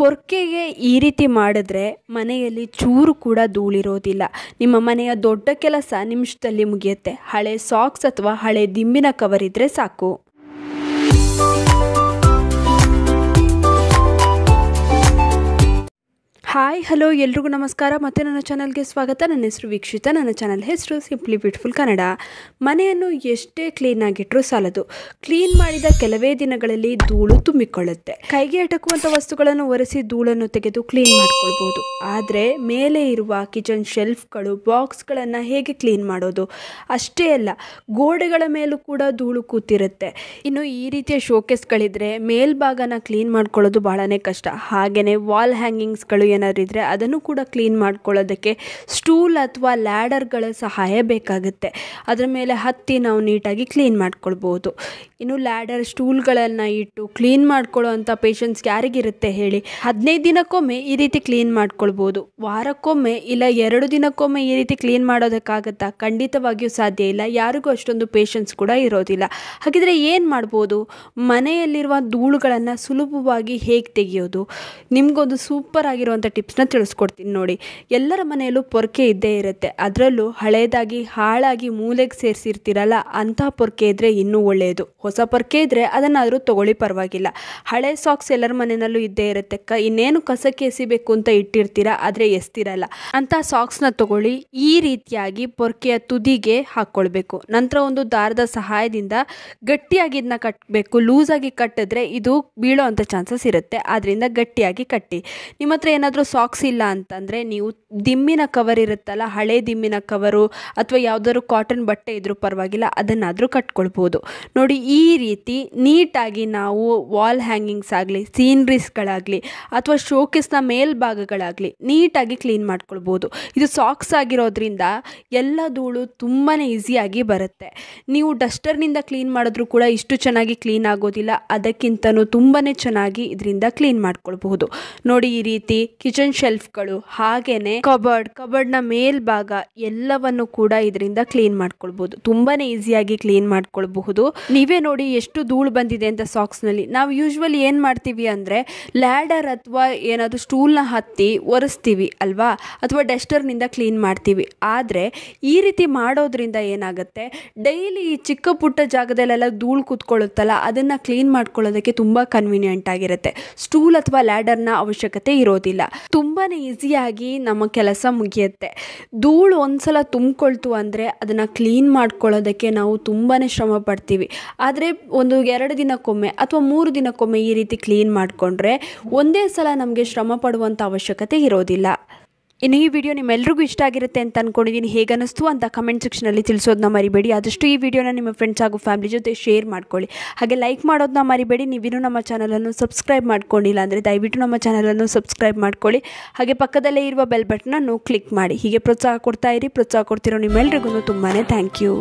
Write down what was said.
ಪೊರ್ಕೆಗೆ ಈ ರೀತಿ ಮಾಡಿದ್ರೆ ಮನೆಯಲ್ಲಿ ಚೂರು ಕೂಡ ಧೂಳಿರೋದಿಲ್ಲ ನಿಮ್ಮ ಮನೆಯ ದೊಡ್ಡ ಕೆಲಸ ನಿಮಿಷದಲ್ಲಿ ಮುಗಿಯುತ್ತೆ ಹಳೆ ಸಾಕ್ಸ್ ಅಥವಾ ಹಳೆ ದಿಂಬಿನ ಕವರ್ ಇದ್ದರೆ ಸಾಕು ಹಾಯ್ ಹಲೋ ಎಲ್ರಿಗೂ ನಮಸ್ಕಾರ ಮತ್ತು ನನ್ನ ಚಾನಲ್ಗೆ ಸ್ವಾಗತ ನನ್ನ ಹೆಸರು ವೀಕ್ಷಿತ ನನ್ನ ಚಾನಲ್ ಹೆಸರು ಸಿಂಪ್ಲಿ ಬ್ಯೂಟಿಫುಲ್ ಕನ್ನಡ ಮನೆಯನ್ನು ಎಷ್ಟೇ ಕ್ಲೀನಾಗಿಟ್ಟರೂ ಸಾಲದು ಕ್ಲೀನ್ ಮಾಡಿದ ಕೆಲವೇ ದಿನಗಳಲ್ಲಿ ಧೂಳು ತುಂಬಿಕೊಳ್ಳುತ್ತೆ ಕೈಗೆ ಅಟಕುವಂಥ ವಸ್ತುಗಳನ್ನು ಒರೆಸಿ ಧೂಳನ್ನು ತೆಗೆದು ಕ್ಲೀನ್ ಮಾಡಿಕೊಳ್ಬೋದು ಆದರೆ ಮೇಲೆ ಇರುವ ಕಿಚನ್ ಶೆಲ್ಫ್ಗಳು ಬಾಕ್ಸ್ಗಳನ್ನು ಹೇಗೆ ಕ್ಲೀನ್ ಮಾಡೋದು ಅಷ್ಟೇ ಅಲ್ಲ ಗೋಡೆಗಳ ಮೇಲೂ ಕೂಡ ಧೂಳು ಕೂತಿರುತ್ತೆ ಇನ್ನು ಈ ರೀತಿಯ ಶೋಕೇಸ್ಗಳಿದ್ರೆ ಮೇಲ್ಭಾಗನ ಕ್ಲೀನ್ ಮಾಡ್ಕೊಳ್ಳೋದು ಬಹಳನೇ ಕಷ್ಟ ಹಾಗೆಯೇ ವಾಲ್ ಹ್ಯಾಂಗಿಂಗ್ಸ್ಗಳು ಏನು ಇದ್ರೆ ಅದನ್ನು ಕೂಡ ಕ್ಲೀನ್ ಮಾಡ್ಕೊಳ್ಳೋದಕ್ಕೆ ಸ್ಟೂಲ್ ಅಥವಾ ಲ್ಯಾಡರ್ಗಳ ಸಹಾಯ ಬೇಕಾಗುತ್ತೆ ಅದರ ಮೇಲೆ ಹತ್ತಿ ನಾವು ನೀಟಾಗಿ ಕ್ಲೀನ್ ಮಾಡ್ಕೊಳ್ಬೋದು ಇನ್ನು ಲ್ಯಾಡರ್ ಸ್ಟೂಲ್ಗಳನ್ನು ಇಟ್ಟು ಕ್ಲೀನ್ ಮಾಡ್ಕೊಳ್ಳೋ ಅಂಥ ಪೇಷಂಟ್ಸ್ಗೆ ಯಾರಿಗಿರುತ್ತೆ ಹೇಳಿ ಹದಿನೈದು ದಿನಕ್ಕೊಮ್ಮೆ ಈ ರೀತಿ ಕ್ಲೀನ್ ಮಾಡ್ಕೊಳ್ಬೋದು ವಾರಕ್ಕೊಮ್ಮೆ ಇಲ್ಲ ಎರಡು ದಿನಕ್ಕೊಮ್ಮೆ ಈ ರೀತಿ ಕ್ಲೀನ್ ಮಾಡೋದಕ್ಕಾಗತ್ತಾ ಖಂಡಿತವಾಗಿಯೂ ಸಾಧ್ಯ ಇಲ್ಲ ಯಾರಿಗೂ ಅಷ್ಟೊಂದು ಪೇಷನ್ಸ್ ಕೂಡ ಇರೋದಿಲ್ಲ ಹಾಗಿದ್ರೆ ಏನು ಮಾಡ್ಬೋದು ಮನೆಯಲ್ಲಿರುವ ಧೂಳುಗಳನ್ನು ಸುಲಭವಾಗಿ ಹೇಗೆ ತೆಗೆಯೋದು ನಿಮಗೊಂದು ಸೂಪರ್ ಆಗಿರುವಂಥ ಟಿಪ್ಸ್ನ ತಿಳಿಸ್ಕೊಡ್ತೀನಿ ನೋಡಿ ಎಲ್ಲರ ಮನೆಯಲ್ಲೂ ಪೊರ್ಕೆ ಇದ್ದೇ ಇರುತ್ತೆ ಅದರಲ್ಲೂ ಹಳೇದಾಗಿ ಹಾಳಾಗಿ ಮೂಲೆಗೆ ಸೇರಿಸಿರ್ತೀರಲ್ಲ ಅಂಥ ಪೊರ್ಕೆ ಇದ್ದರೆ ಇನ್ನೂ ಒಳ್ಳೆಯದು ಹೊಸ ಪೊರ್ಕೆ ಇದ್ದರೆ ಅದನ್ನಾದರೂ ತೊಗೊಳ್ಳಿ ಪರವಾಗಿಲ್ಲ ಹಳೆ ಸಾಕ್ಸ್ ಎಲ್ಲರ ಮನೆಯಲ್ಲೂ ಇದ್ದೇ ಇರುತ್ತೆ ಕ ಇನ್ನೇನು ಕಸಕ್ಕೆ ಎಸಿಬೇಕು ಅಂತ ಇಟ್ಟಿರ್ತೀರ ಆದರೆ ಎಸ್ತಿರಲ್ಲ ಅಂಥ ಸಾಕ್ಸ್ನ ತೊಗೊಳ್ಳಿ ಈ ರೀತಿಯಾಗಿ ಪೊರ್ಕೆಯ ತುದಿಗೆ ಹಾಕ್ಕೊಳ್ಬೇಕು ನಂತರ ಒಂದು ದಾರದ ಸಹಾಯದಿಂದ ಗಟ್ಟಿಯಾಗಿ ಇದನ್ನ ಕಟ್ಟಬೇಕು ಲೂಸಾಗಿ ಕಟ್ಟಿದ್ರೆ ಇದು ಬೀಳೋ ಅಂಥ ಚಾನ್ಸಸ್ ಇರುತ್ತೆ ಆದ್ದರಿಂದ ಗಟ್ಟಿಯಾಗಿ ಕಟ್ಟಿ ನಿಮ್ಮ ಹತ್ರ ಏನಾದರೂ ಸಾಕ್ಸ್ ಇಲ್ಲ ಅಂತಂದರೆ ನೀವು ದಿಮ್ಮಿನ ಕವರ್ ಇರುತ್ತಲ್ಲ ಹಳೆ ದಿಮ್ಮಿನ ಕವರು ಅಥವಾ ಯಾವುದಾದ್ರು ಕಾಟನ್ ಬಟ್ಟೆ ಇದ್ರೂ ಪರವಾಗಿಲ್ಲ ಅದನ್ನಾದರೂ ಕಟ್ಕೊಳ್ಬೋದು ನೋಡಿ ಈ ರೀತಿ ನೀಟಾಗಿ ನಾವು ವಾಲ್ ಹ್ಯಾಂಗಿಂಗ್ಸ್ ಆಗಲಿ ಸೀನ್ರೀಸ್ಗಳಾಗಲಿ ಅಥವಾ ಶೋಕೇಸ್ನ ಮೇಲ್ಭಾಗಗಳಾಗಲಿ ನೀಟಾಗಿ ಕ್ಲೀನ್ ಮಾಡ್ಕೊಳ್ಬೋದು ಇದು ಸಾಕ್ಸ್ ಆಗಿರೋದ್ರಿಂದ ಎಲ್ಲ ಧೂಳು ತುಂಬಾ ಈಸಿಯಾಗಿ ಬರುತ್ತೆ ನೀವು ಡಸ್ಟರ್ನಿಂದ ಕ್ಲೀನ್ ಮಾಡಿದ್ರೂ ಕೂಡ ಇಷ್ಟು ಚೆನ್ನಾಗಿ ಕ್ಲೀನ್ ಆಗೋದಿಲ್ಲ ಅದಕ್ಕಿಂತನೂ ತುಂಬಾ ಚೆನ್ನಾಗಿ ಇದರಿಂದ ಕ್ಲೀನ್ ಮಾಡ್ಕೊಳ್ಬಹುದು ನೋಡಿ ಈ ರೀತಿ ಕಿಚನ್ ಶೆಲ್ಫ್ಗಳು ಹಾಗೇನೆ ಕಬರ್ಡ್ ಕಬರ್ಡ್ನ ಮೇಲ್ಭಾಗ ಎಲ್ಲವನ್ನು ಕೂಡ ಇದರಿಂದ ಕ್ಲೀನ್ ಮಾಡ್ಕೊಳ್ಬಹುದು ತುಂಬಾನೇ ಈಸಿಯಾಗಿ ಕ್ಲೀನ್ ಮಾಡ್ಕೊಳ್ಬಹುದು ನೀವೇ ನೋಡಿ ಎಷ್ಟು ಧೂಳು ಬಂದಿದೆ ಅಂತ ಸಾಕ್ಸ್ನಲ್ಲಿ ನಾವು ಯೂಶ್ವಲಿ ಏನು ಮಾಡ್ತೀವಿ ಅಂದರೆ ಲ್ಯಾಡರ್ ಅಥವಾ ಏನಾದರೂ ಸ್ಟೂಲ್ನ ಹತ್ತಿ ಒರೆಸ್ತೀವಿ ಅಲ್ವಾ ಅಥವಾ ಡಸ್ಟರ್ನಿಂದ ಕ್ಲೀನ್ ಮಾಡ್ತೀವಿ ಆದರೆ ಈ ರೀತಿ ಮಾಡೋದ್ರಿಂದ ಏನಾಗುತ್ತೆ ಡೈಲಿ ಈ ಚಿಕ್ಕ ಪುಟ್ಟ ಜಾಗದಲ್ಲೆಲ್ಲ ಧೂಳು ಕೂತ್ಕೊಳ್ಳುತ್ತಲ್ಲ ಅದನ್ನು ಕ್ಲೀನ್ ಮಾಡ್ಕೊಳ್ಳೋದಕ್ಕೆ ತುಂಬ ಕನ್ವೀನಿಯೆಂಟ್ ಆಗಿರುತ್ತೆ ಸ್ಟೂಲ್ ಅಥವಾ ಲ್ಯಾಡರ್ನ ಅವಶ್ಯಕತೆ ಇರೋದಿಲ್ಲ ತುಂಬಾ ಈಸಿಯಾಗಿ ನಮ್ಮ ಕೆಲಸ ಮುಗಿಯುತ್ತೆ ಧೂಳು ಒಂದ್ಸಲ ತುಂಬಿಕೊಳ್ತು ಅಂದರೆ ಅದನ್ನು ಕ್ಲೀನ್ ಮಾಡ್ಕೊಳ್ಳೋದಕ್ಕೆ ನಾವು ತುಂಬಾ ಶ್ರಮ ಪಡ್ತೀವಿ ಆದರೆ ಒಂದು ಎರಡು ದಿನಕ್ಕೊಮ್ಮೆ ಅಥವಾ ಮೂರು ದಿನಕ್ಕೊಮ್ಮೆ ಈ ರೀತಿ ಕ್ಲೀನ್ ಮಾಡಿಕೊಂಡ್ರೆ ಒಂದೇ ಸಲ ನಮಗೆ ಶ್ರಮ ಪಡುವಂಥ ಅವಶ್ಯಕತೆ ಇರೋದಿಲ್ಲ ಇನ್ನು ಈ ವಿಡಿಯೋ ನಿಮ್ಮೆಲ್ರಿಗೂ ಇಷ್ಟ ಆಗಿರುತ್ತೆ ಅಂತ ಅಂದ್ಕೊಂಡಿದ್ದೀನಿ ಹೇಗೆ ಅನಿಸ್ತು ಅಂತ ಕಮೆಂಟ್ ಸೆಕ್ಷನಲ್ಲಿ ತಿಳಿಸೋದನ್ನ ಮರಿಬೇಡಿ ಆದಷ್ಟು ಈ ವಿಡಿಯೋನ ನಿಮ್ಮ ಫ್ರೆಂಡ್ಸ್ ಹಾಗೂ ಫ್ಯಾಮಿಲಿ ಜೊತೆ ಶೇರ್ ಮಾಡ್ಕೊಳ್ಳಿ ಹಾಗೆ ಲೈಕ್ ಮಾಡೋದನ್ನ ಮರಿಬೇಡಿ ನೀವಿನ್ನೂ ನಮ್ಮ ಚಾನಲನ್ನು ಸಬ್ಸ್ಕ್ರೈಬ್ ಮಾಡ್ಕೊಂಡಿಲ್ಲ ಅಂದರೆ ದಯವಿಟ್ಟು ನಮ್ಮ ಚಾನಲನ್ನು ಸಬ್ಸ್ಕ್ರೈಬ್ ಮಾಡ್ಕೊಳ್ಳಿ ಹಾಗೆ ಪಕ್ಕದಲ್ಲೇ ಇರುವ ಬೆಲ್ ಬಟನನ್ನು ಕ್ಲಿಕ್ ಮಾಡಿ ಹೀಗೆ ಪ್ರೋತ್ಸಾಹ ಕೊಡ್ತಾ ಇರಿ ಪ್ರೋತ್ಸಾಹ ಕೊಡ್ತಿರೋ ನಿಮ್ಮೆಲ್ರಿಗೂ ತುಂಬಾ ಥ್ಯಾಂಕ್ ಯು